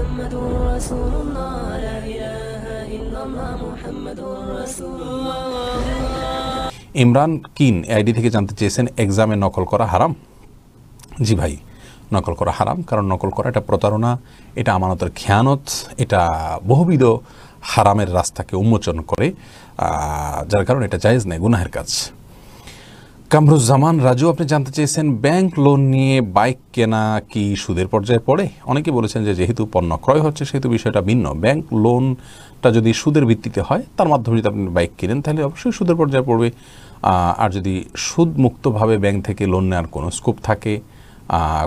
محمد رسول الله لا الله محمد رسول الله ইমরান কিন আইডি থেকে জানতে চেয়েছেন এক্সামে নকল করা হারাম জি ভাই নকল করা হারাম কারণ নকল করা এটা প্রতারণা এটা আমানতের খেয়ানত এটা বহুবিধ হারামের রাস্তাকে উন্মোচন করে যার কারণে এটা জায়েজ নেই গুনাহের কাজ কামরুজ্জামান রাজু আপনি জানতে চেয়েছেন ব্যাংক লোন নিয়ে বাইক কেনা কি সুদের পর্যায়ে পড়ে অনেকে বলেছেন যে যেহেতু পণ্য ক্রয় হচ্ছে সেহেতু বিষয়টা ভিন্ন ব্যাংক লোনটা যদি সুদের ভিত্তিতে হয় তার মাধ্যমে যদি আপনি বাইক কিনেন তাহলে অবশ্যই সুদের পর্যায়ে পড়বে আর যদি সুদমুক্তভাবে ব্যাংক থেকে লোন নেওয়ার কোনো স্কোপ থাকে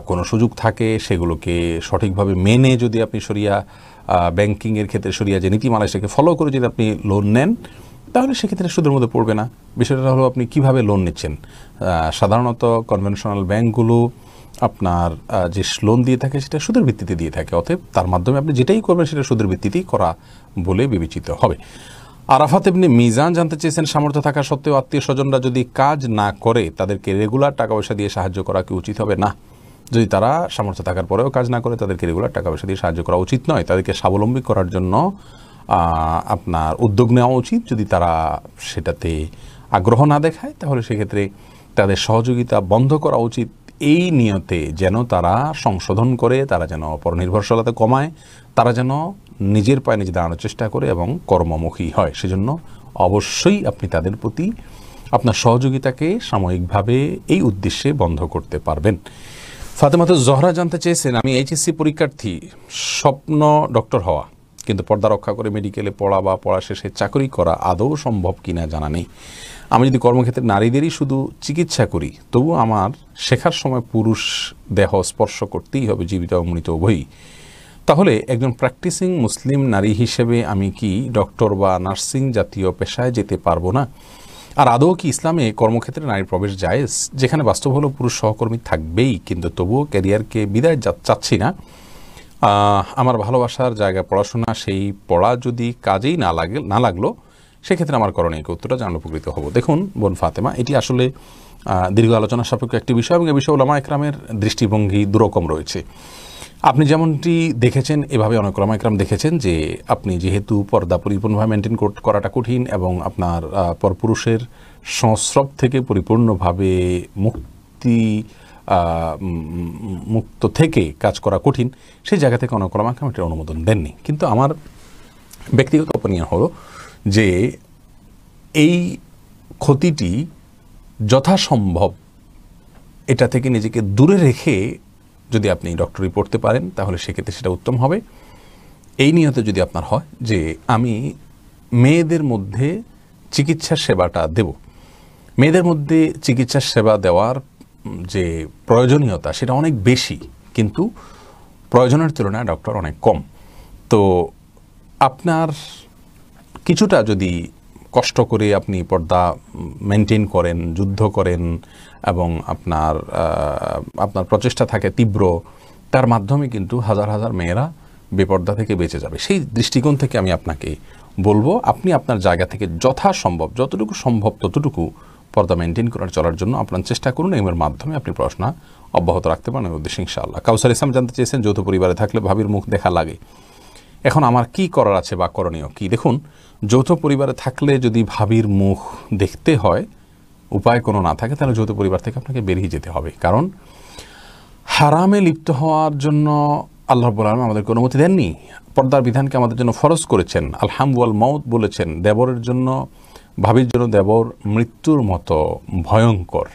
কোনো সুযোগ থাকে সেগুলোকে সঠিকভাবে মেনে যদি আপনি সরিয়া ব্যাংকিংয়ের ক্ষেত্রে সরিয়া যে নীতিমালা সেটাকে ফলো করে যদি আপনি লোন নেন তাহলে সেক্ষেত্রে সুদের মধ্যে পড়বে না বিষয়টা হলো আপনি কিভাবে লোন নিচ্ছেন সাধারণত কনভেনশনাল ব্যাংকগুলো আপনার যে লোন দিয়ে থাকে সেটা সুদের ভিত্তিতে দিয়ে থাকে অতএব তার মাধ্যমে আপনি যেটাই করবেন সেটা সুদের ভিত্তিতেই করা বলে বিবেচিত হবে আরাফাত এমনি মিজান জানতে চেয়েছেন সামর্থ্য থাকা সত্ত্বেও আত্মীয় স্বজনরা যদি কাজ না করে তাদেরকে রেগুলার টাকা পয়সা দিয়ে সাহায্য করা কি উচিত হবে না যদি তারা সামর্থ্য থাকার পরেও কাজ না করে তাদেরকে রেগুলার টাকা পয়সা দিয়ে সাহায্য করা উচিত নয় তাদেরকে স্বাবলম্বী করার জন্য আপনার উদ্যোগ নেওয়া উচিত যদি তারা সেটাতে আগ্রহ না দেখায় তাহলে সেক্ষেত্রে তাদের সহযোগিতা বন্ধ করা উচিত এই নিয়তে যেন তারা সংশোধন করে তারা যেন নির্ভরশীলতা কমায় তারা যেন নিজের পায়ে নিজে দাঁড়ানোর চেষ্টা করে এবং কর্মমুখী হয় সেজন্য অবশ্যই আপনি তাদের প্রতি আপনার সহযোগিতাকে সাময়িকভাবে এই উদ্দেশ্যে বন্ধ করতে পারবেন ফাতেমাতে জহরা জানতে চেয়েছেন আমি এইচএসসি পরীক্ষার্থী স্বপ্ন ডক্টর হওয়া কিন্তু পর্দা রক্ষা করে মেডিকেলে পড়া বা পড়া শেষে চাকরি করা আদৌ সম্ভব কিনা জানা নেই আমি যদি কর্মক্ষেত্রে নারীদেরই শুধু চিকিৎসা করি তবু আমার শেখার সময় পুরুষ দেহ স্পর্শ করতেই হবে জীবিত অমৃত উভয়ই তাহলে একজন প্র্যাকটিসিং মুসলিম নারী হিসেবে আমি কি ডক্টর বা নার্সিং জাতীয় পেশায় যেতে পারবো না আর আদৌ কি ইসলামে কর্মক্ষেত্রে নারীর প্রবেশ জায়েজ যেখানে বাস্তব হলো পুরুষ সহকর্মী থাকবেই কিন্তু তবুও ক্যারিয়ারকে বিদায় চাচ্ছি না আমার ভালোবাসার জায়গা পড়াশোনা সেই পড়া যদি কাজেই না লাগে না লাগলো সেক্ষেত্রে আমার করণীয় উত্তরটা জানলে উপকৃত হব দেখুন বোন ফাতেমা এটি আসলে দীর্ঘ আলোচনা সাপেক্ষ একটি বিষয় এবং এ বিষয়ে ওলামা একরামের দৃষ্টিভঙ্গি দুরকম রয়েছে আপনি যেমনটি দেখেছেন এভাবে অনেক ওলামা একরাম দেখেছেন যে আপনি যেহেতু পর্দা পরিপূর্ণভাবে মেনটেন করাটা কঠিন এবং আপনার পরপুরুষের সংস্রব থেকে পরিপূর্ণভাবে মুক্তি মুক্ত থেকে কাজ করা কঠিন সেই জায়গা থেকে অনেক কলামাকে এটির অনুমোদন দেননি কিন্তু আমার ব্যক্তিগত অপনিয়ন হলো যে এই ক্ষতিটি যথাসম্ভব এটা থেকে নিজেকে দূরে রেখে যদি আপনি ডক্টরি পড়তে পারেন তাহলে সেক্ষেত্রে সেটা উত্তম হবে এই নিয়তে যদি আপনার হয় যে আমি মেয়েদের মধ্যে চিকিৎসা সেবাটা দেব মেয়েদের মধ্যে চিকিৎসা সেবা দেওয়ার যে প্রয়োজনীয়তা সেটা অনেক বেশি কিন্তু প্রয়োজনের তুলনায় ডক্টর অনেক কম তো আপনার কিছুটা যদি কষ্ট করে আপনি পর্দা মেনটেন করেন যুদ্ধ করেন এবং আপনার আপনার প্রচেষ্টা থাকে তীব্র তার মাধ্যমে কিন্তু হাজার হাজার মেয়েরা বেপর্দা থেকে বেঁচে যাবে সেই দৃষ্টিকোণ থেকে আমি আপনাকে বলবো আপনি আপনার জায়গা থেকে যথাসম্ভব যতটুকু সম্ভব ততটুকু পর্দা মেনটেন করার চলার জন্য আপনার চেষ্টা করুন এমের মাধ্যমে আপনি পড়াশোনা অব্যাহত রাখতে পারেন উদ্দেশ্যে ইনশাআল্লাহ কাউসার ইসলাম জানতে চেয়েছেন যৌথ পরিবারে থাকলে ভাবির মুখ দেখা লাগে এখন আমার কি করার আছে বা করণীয় কি দেখুন যৌথ পরিবারে থাকলে যদি ভাবির মুখ দেখতে হয় উপায় কোনো না থাকে তাহলে যৌথ পরিবার থেকে আপনাকে বেরিয়ে যেতে হবে কারণ হারামে লিপ্ত হওয়ার জন্য আল্লাহ রব্বুল আলম আমাদেরকে অনুমতি দেননি পর্দার বিধানকে আমাদের জন্য ফরজ করেছেন আলহামুয়াল মৌত বলেছেন দেবরের জন্য ভাবির জন্য দেবর মৃত্যুর মতো ভয়ঙ্কর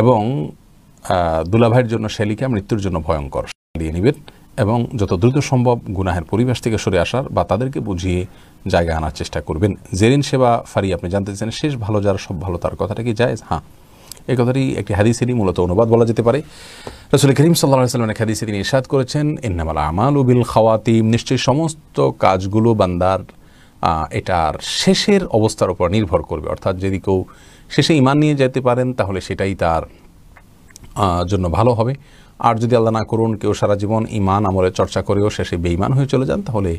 এবং দুলাভাইয়ের জন্য শ্যালিকা মৃত্যুর জন্য ভয়ঙ্কর দিয়ে নেবেন এবং যত দ্রুত সম্ভব গুনাহের পরিবেশ থেকে সরে আসার বা তাদেরকে বুঝিয়ে জায়গা আনার চেষ্টা করবেন জেরিন সেবা ফারি আপনি জানতে চান শেষ ভালো যার সব ভালো তার কথাটা কি যায় হ্যাঁ এই কথাটি একটি হাদিসেরই মূলত অনুবাদ বলা যেতে পারে রসুল করিম সাল্লাহ সাল্লাম এক হাদিসে তিনি ইসাদ করেছেন এন্নামালা আমাল উবিল খাওয়াতিম নিশ্চয়ই সমস্ত কাজগুলো বান্দার এটার শেষের অবস্থার উপর নির্ভর করবে অর্থাৎ যদি কেউ শেষে ইমান নিয়ে যেতে পারেন তাহলে সেটাই তার জন্য ভালো হবে আর যদি আল্লাহ না করুন কেউ সারা জীবন ইমান আমলে চর্চা করেও শেষে বেইমান হয়ে চলে যান তাহলে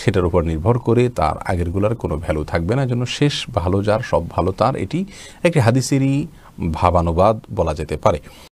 সেটার উপর নির্ভর করে তার আগেরগুলার কোনো ভ্যালু থাকবে না জন্য শেষ ভালো যার সব ভালো তার এটি একটি হাদিসেরই ভাবানুবাদ বলা যেতে পারে